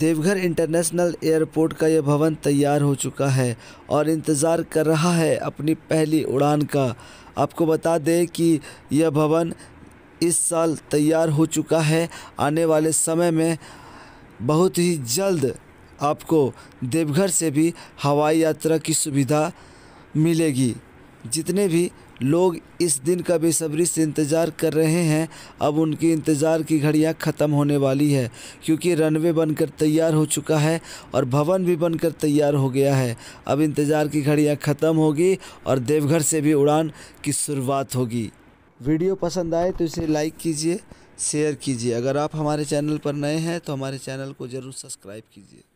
Deoghar international airport का यह भवन तैयार हो चुका है और इंतज़ार कर रहा है अपनी पहली उड़ान का आपको बता दें कि यह भवन इस साल तैयार हो चुका है आने वाले समय में बहुत ही जल्द आपको देवघर से भी हवाई यात्रा की सुविधा मिलेगी जितने भी लोग इस दिन का बेसब्री से इंतज़ार कर रहे हैं अब उनकी इंतज़ार की घड़ियां ख़त्म होने वाली है क्योंकि रनवे बनकर तैयार हो चुका है और भवन भी बनकर तैयार हो गया है अब इंतज़ार की घड़ियां ख़त्म होगी और देवघर से भी उड़ान की शुरुआत होगी वीडियो पसंद आए तो इसे लाइक कीजिए शेयर कीजिए अगर आप हमारे चैनल पर नए हैं तो हमारे चैनल को ज़रूर सब्सक्राइब कीजिए